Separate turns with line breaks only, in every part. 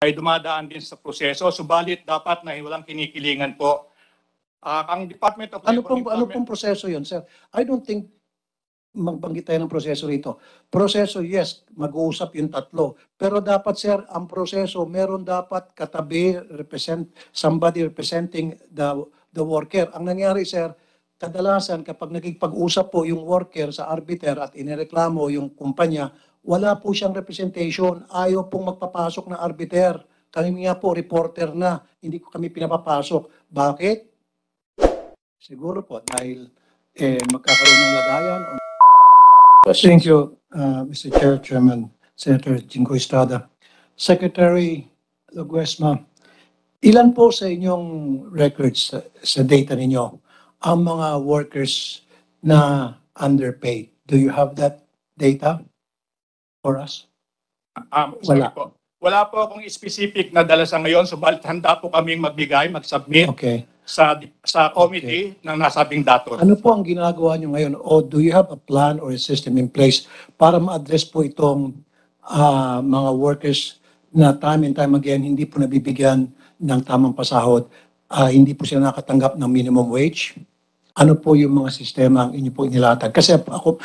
ay dumadaan din sa proseso. Subalit dapat na walang kinikilingan po. Ah, ang Department
of Ano Labor pong, ano pong proseso yun, sir? I don't think magbanggit tayo ng proseso rito. Proseso, yes, mag-uusap yung tatlo. Pero dapat, sir, ang proseso, meron dapat katabi, represent, somebody representing the, the worker. Ang nangyari, sir, kadalasan kapag nagigpag usap po yung worker sa arbiter at inireklamo yung kumpanya, wala po siyang representation. Ayaw pong magpapasok ng arbiter. Kami nga po, reporter na. Hindi ko kami pinapapasok. Bakit? Siguro po dahil eh, magkakaroon ng lagayan. Thank you, uh, Mr. Chair, Chairman, Senator Jinko Estrada. Secretary Laguesma, ilan po sa inyong records sa, sa data ninyo ang mga workers na underpaid? Do you have that data? for us?
Um, Wala. Po. Wala po akong specific na dala sa ngayon, subalit handa po kaming magbigay, mag-submit Okay. sa sa committee ng nasabing dato. Ano
po ang ginagawa niyo ngayon? O do you have a plan or a system in place para ma-address po itong ah, mga workers na time and time again hindi po nabibigyan ng tamang pasahod, ah, hindi po sila nakatanggap ng minimum wage? ano po yung mga sistema ang inyo po inilatag. Kasi ako,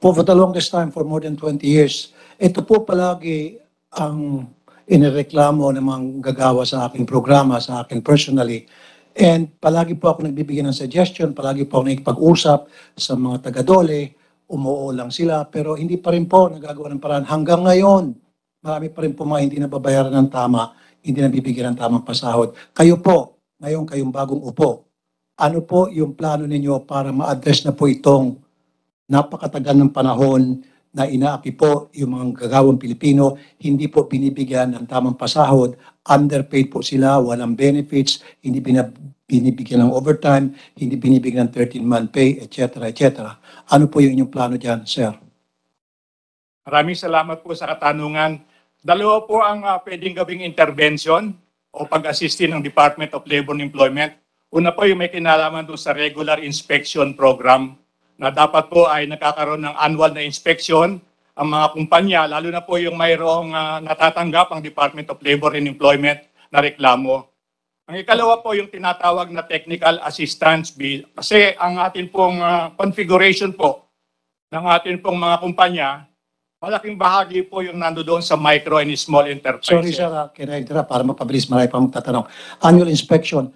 po for the longest time, for more than 20 years, ito po palagi ang inireklamo ng mga gagawa sa aking programa, sa akin personally. And palagi po ako nagbibigay ng suggestion, palagi po ako nakikipag-usap sa mga taga-dole, umuo lang sila, pero hindi pa rin po nagagawa ng paraan. Hanggang ngayon, marami pa rin po mga hindi nababayaran ng tama, hindi nabibigyan ng tamang pasahod. Kayo po, ngayon kayong bagong upo, ano po yung plano ninyo para ma-address na po itong napakatagal ng panahon na inaapi po yung mga gagawang Pilipino, hindi po binibigyan ng tamang pasahod, underpaid po sila, walang benefits, hindi binibigyan ng overtime, hindi binibigyan ng 13-month pay, etc. etc. Ano po yung inyong plano dyan, sir?
Maraming salamat po sa katanungan. Dalawa po ang uh, pwedeng gawing intervention o pag-assist ng Department of Labor and Employment Una po yung may kinalaman doon sa regular inspection program na dapat po ay nakakaroon ng annual na inspection ang mga kumpanya, lalo na po yung mayroong uh, natatanggap ang Department of Labor and Employment na reklamo. Ang ikalawa po yung tinatawag na technical assistance bill kasi ang atin pong uh, configuration po ng atin pong mga kumpanya, malaking bahagi po yung nandoon sa micro and small enterprises. Sorry sir, ah,
can I interrupt para mapabilis marami pang tatanong. Annual inspection,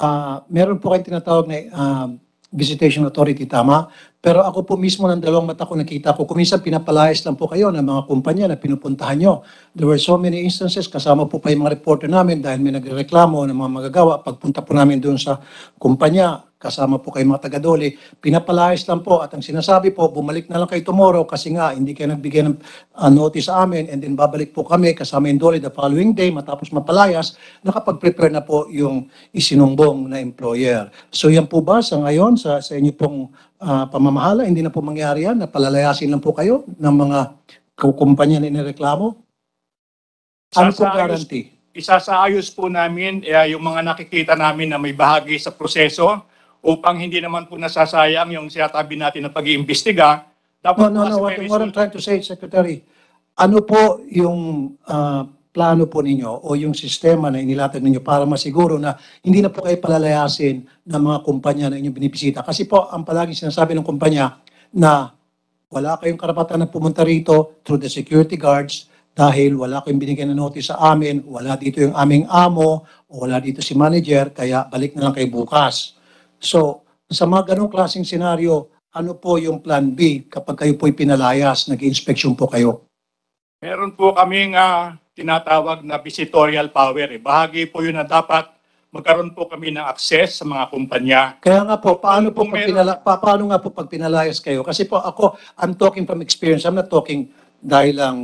uh, meron po kayong tinatawag na uh, visitation authority, tama? Pero ako po mismo ng dalawang mata ko nakita ko, kuminsan pinapalayas lang po kayo ng mga kumpanya na pinupuntahan nyo. There were so many instances, kasama po pa yung mga reporter namin dahil may nagreklamo ng mga magagawa. Pagpunta po namin doon sa kumpanya, kasama po kayo mga taga-dole, pinapalayas lang po at ang sinasabi po, bumalik na lang kayo tomorrow kasi nga hindi kayo nagbigay ng uh, notice sa amin and then babalik po kami kasama yung doli the following day matapos mapalayas, nakapag-prepare na po yung isinumbong na employer. So yan po ba sa ngayon sa, sa inyo pong uh, pamamahala. Hindi na po mangyari yan. Napalalayasin lang po kayo ng mga kumpanya na nireklamo. Ano po guarantee?
Isasaayos po namin eh, yung mga nakikita namin na may bahagi sa proseso upang hindi naman po nasasayang yung siyatabi natin na pag-iimbestiga. Dapat no, no, no. What,
what I'm trying to say, Secretary, ano po yung uh, plano po ninyo o yung sistema na inilatag ninyo para masiguro na hindi na po kayo palalayasin ng mga kumpanya na inyong binibisita. Kasi po, ang palagi sinasabi ng kumpanya na wala kayong karapatan na pumunta rito through the security guards dahil wala kayong binigyan ng notice sa amin, wala dito yung aming amo, o wala dito si manager, kaya balik na lang kayo bukas. So, sa mga ganong klaseng senaryo, ano po yung plan B kapag kayo po'y pinalayas, nag inspeksyon po kayo?
Meron po kaming uh, tinatawag na visitorial power. Eh. Bahagi po yun na dapat magkaroon po kami ng access sa mga kumpanya.
Kaya nga po, paano po, pag pinala, pa, paano nga po pag pinalayas kayo? Kasi po ako, I'm talking from experience. I'm not talking dahil lang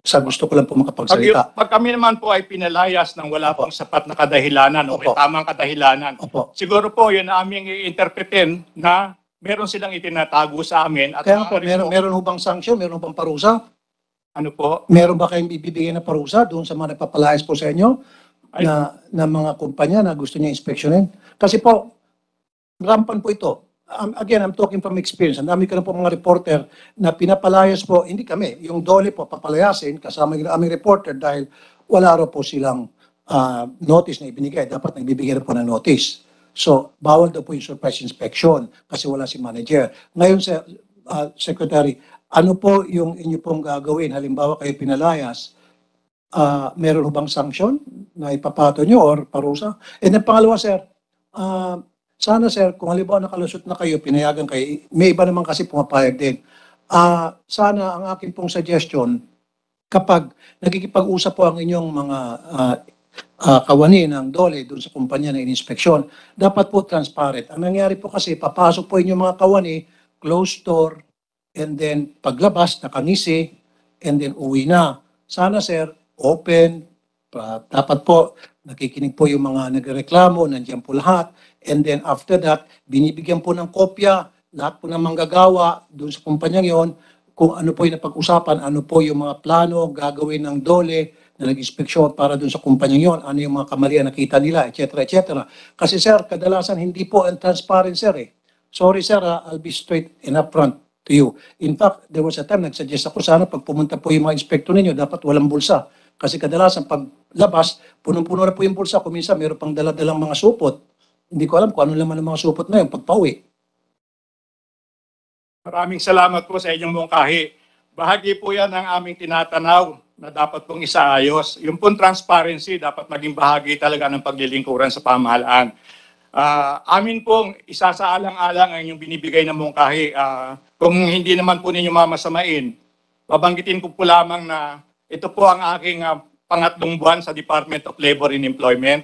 sa gusto ko lang po makapagsalita. Pag,
pag kami naman po ay pinalayas ng wala Opo. pong sapat na kadahilanan o okay, tamang kadahilanan, Opo. siguro po yun aming iinterpretin na meron silang itinatago sa amin. At Kaya
po, meron, po, meron hubang sanksyon, meron hubang parusa? Ano po? Meron ba kayong bibigyan na parusa doon sa mga nagpapalayas po sa inyo na, na mga kumpanya na gusto niya inspeksyonin? Kasi po, rampan po ito. Um, again, I'm talking from experience. Ang dami ko na po mga reporter na pinapalayas po, hindi kami, yung dole po papalayasin kasama yung aming reporter dahil wala raw po silang ah, notice na ibinigay. Dapat nagbibigay na po ng notice. So, bawal daw po yung surprise inspection kasi wala si manager. Ngayon, sa, ah, Secretary, ano po yung inyo pong gagawin? Halimbawa kayo pinalayas, uh, meron ho bang sanksyon na ipapato nyo or parusa? And then pangalawa, sir, uh, sana sir, kung halimbawa nakalusot na kayo, pinayagan kayo, may iba naman kasi pumapayag din. Uh, sana ang akin pong suggestion, kapag nagkikipag-usap po ang inyong mga uh, uh, kawani ng dole doon sa kumpanya ng inspeksyon, dapat po transparent. Ang nangyari po kasi, papasok po inyong mga kawani, closed door, and then paglabas, nakangisi, and then uwi na. Sana sir, open, uh, dapat po, nakikinig po yung mga nagreklamo, nandiyan po lahat. And then after that, binibigyan po ng kopya, lahat po ng manggagawa doon sa kumpanyang yon kung ano po yung napag-usapan, ano po yung mga plano gagawin ng dole na nag-inspeksyon para doon sa kumpanyang yon, ano yung mga kamalian nakita nila, etc. etc. Kasi sir, kadalasan hindi po ang transparent sir eh. Sorry sir, ah, I'll be straight and upfront to you. In fact, there was a time nagsuggest ako sana pag pumunta po yung mga inspektor ninyo, dapat walang bulsa. Kasi kadalasan pag labas, punong-puno na po yung bulsa. Kung minsan mayroon pang daladalang mga supot. Hindi ko alam kung ano naman ang mga supot na yun pagpauwi.
Maraming salamat po sa inyong mungkahi. Bahagi po yan ng aming tinatanaw na dapat pong isaayos. Yung pong transparency dapat maging bahagi talaga ng paglilingkuran sa pamahalaan. Uh, amin pong isasaalang-alang ang inyong binibigay na mungkahi. Uh, kung hindi naman po ninyo mamasamain, babanggitin ko po lamang na ito po ang aking uh, pangatlong buwan sa Department of Labor and Employment.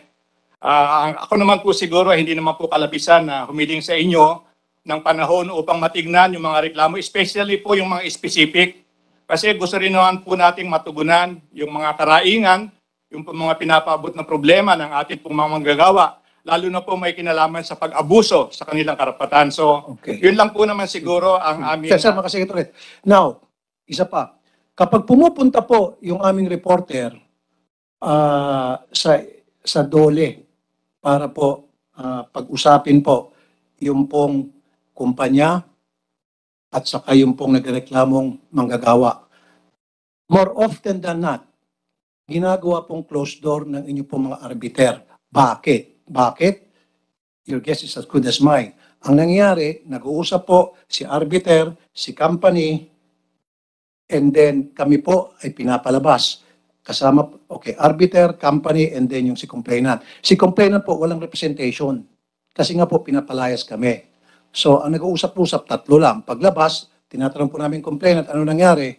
Uh, ako naman po siguro hindi naman po kalabisan na humiling sa inyo ng panahon upang matignan yung mga reklamo, especially po yung mga specific. Kasi gusto rin naman po nating matugunan yung mga karaingan, yung mga pinapaabot na problema ng ating pong mga manggagawa lalo na po may kinalaman sa pag-abuso sa kanilang karapatan. So, okay. yun lang po naman siguro ang mm. aming... Sir, sir, makasekretary.
Now, isa pa. Kapag pumupunta po yung aming reporter uh, sa, sa dole para po uh, pag-usapin po yung pong kumpanya at saka yung pong nagreklamong manggagawa. More often than not, ginagawa pong closed door ng inyo pong mga arbiter. Bakit? Bakit? Your guess is as good as mine. Ang nangyari, nag-uusap po si arbiter, si company, and then kami po ay pinapalabas. Kasama, okay, arbiter, company, and then yung si complainant. Si complainant po walang representation kasi nga po pinapalayas kami. So ang nag-uusap-usap, tatlo lang. Paglabas, tinatanong po namin complainant, ano nangyari?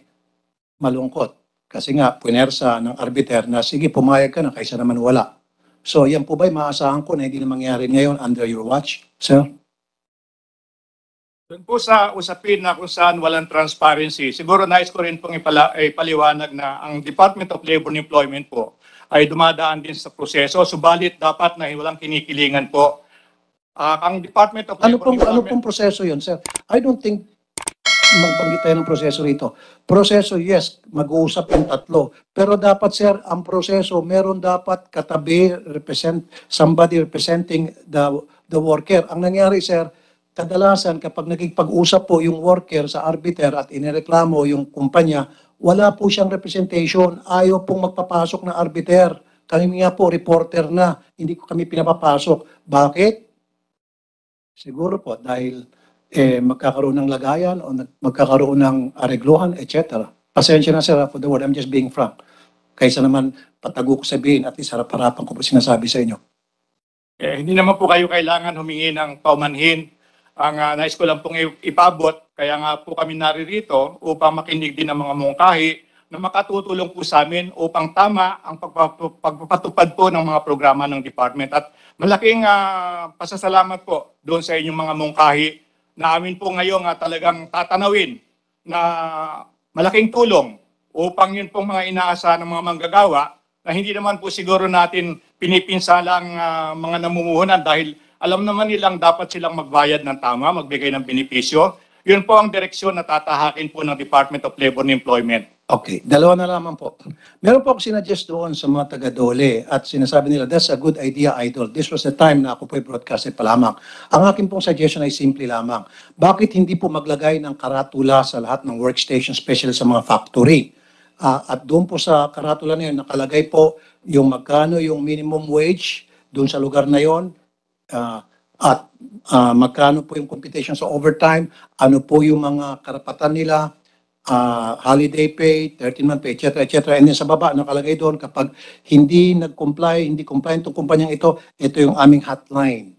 Malungkot. Kasi nga, punersa ng arbiter na sige, pumayag ka na kaysa naman wala. So yan po ba'y maasahan ko na hindi na mangyari ngayon under your watch, sir?
Doon po sa usapin na kung saan walang transparency, siguro nais ko rin pong ipala, ipaliwanag na ang Department of Labor and Employment po ay dumadaan din sa proseso, subalit dapat na walang kinikilingan po. Uh, ang Department of
ano Labor ano pong, Ano pong proseso yun, sir? I don't think magbanggit tayo ng proseso rito. Proseso, yes, mag-uusap yung tatlo. Pero dapat, sir, ang proseso, meron dapat katabi, represent, somebody representing the, the worker. Ang nangyari, sir, kadalasan kapag nagigpag-usap po yung worker sa arbiter at inireklamo yung kumpanya, wala po siyang representation. Ayaw pong magpapasok na arbiter. Kami nga po, reporter na. Hindi ko kami pinapapasok. Bakit? Siguro po, dahil eh, magkakaroon ng lagayan o magkakaroon ng areglohan, etc. Pasensya na sir ah, for the word, I'm just being frank. Kaysa naman patago ko sabihin, at least harap-harapan ko po sinasabi sa inyo.
Eh, hindi naman po kayo kailangan humingi ng paumanhin. Ang uh, nais ko lang pong ipabot, kaya nga po kami naririto upang makinig din ang mga mungkahi na makatutulong po sa amin upang tama ang pagpapatupad po ng mga programa ng department. At malaking uh, pasasalamat po doon sa inyong mga mungkahi namin po ngayon uh, talagang tatanawin na malaking tulong upang yun pong mga inaasahan ng mga manggagawa na hindi naman po siguro natin pinipinsalang uh, mga namumuhunan dahil alam naman nilang dapat silang magbayad ng tama, magbigay ng benepisyo. Yun po ang direksyon na tatahakin po ng Department of Labor and Employment. Okay,
dalawa na lamang po. Meron po akong sinadjust doon sa mga taga-dole at sinasabi nila, that's a good idea, idol. This was the time na ako po'y broadcasted pa lamang. Ang akin pong suggestion ay simple lamang. Bakit hindi po maglagay ng karatula sa lahat ng workstation, special sa mga factory? Uh, at doon po sa karatula na yun, nakalagay po yung magkano yung minimum wage doon sa lugar na yon uh, ah, at uh, magkano po yung competition sa overtime, ano po yung mga karapatan nila, uh, holiday pay, 13-month pay, etc. etc. And then sa baba, nakalagay doon, kapag hindi nag-comply, hindi compliant itong kumpanyang ito, ito yung aming hotline.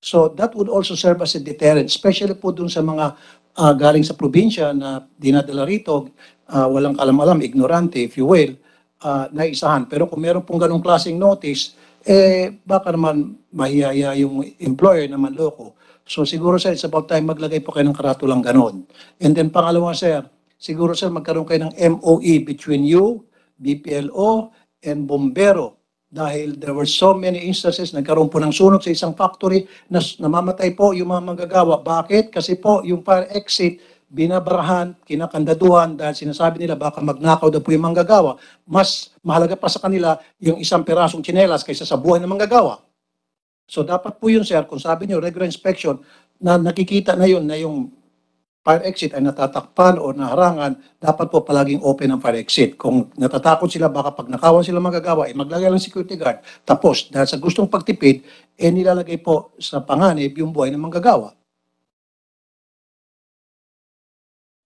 So that would also serve as a deterrent, especially po doon sa mga uh, galing sa probinsya na dinadala rito, uh, walang kalam-alam, ignorante, if you will, uh, naisahan. Pero kung meron pong ganong klaseng notice, eh baka naman mahiyaya yung employer na manloko. So siguro sir, it's about time maglagay po kayo ng karatulang ganon. And then pangalawa sir, siguro sir magkaroon kayo ng MOE between you, BPLO, and Bombero. Dahil there were so many instances, nagkaroon po ng sunog sa isang factory na namamatay po yung mga manggagawa. Bakit? Kasi po yung fire exit, binabarahan, kinakandaduhan dahil sinasabi nila baka magnakaw daw po yung manggagawa. Mas mahalaga pa sa kanila yung isang perasong tsinelas kaysa sa buhay ng manggagawa. So dapat po yun sir, kung sabi niyo regular inspection, na nakikita na yun na yung fire exit ay natatakpan o naharangan, dapat po palaging open ang fire exit. Kung natatakot sila, baka pag nakawan sila magagawa, eh maglagay lang security guard. Tapos, dahil sa gustong pagtipid, eh nilalagay po sa panganib yung buhay ng manggagawa.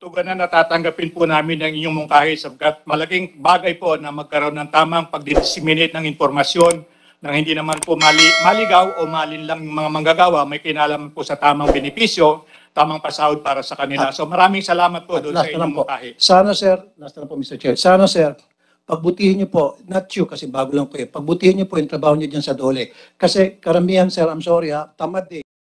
Tugan na natatanggapin po namin ang inyong mungkahi sapagkat malaking bagay po na magkaroon ng tamang pagdisseminate ng impormasyon nang hindi naman po mali, maligaw o malin lang yung mga manggagawa, may kinalaman po sa tamang benepisyo tamang pasahod para sa kanila. So maraming salamat po doon sa Last na inyong po. mutahe.
Sana sir, last na po Mr. Chair. Sana sir, pagbutihin niyo po, not you kasi bago lang ko eh, pagbutihin
niyo po yung trabaho niyo dyan sa Dole. Kasi karamihan sir, I'm sorry ha, tamad eh.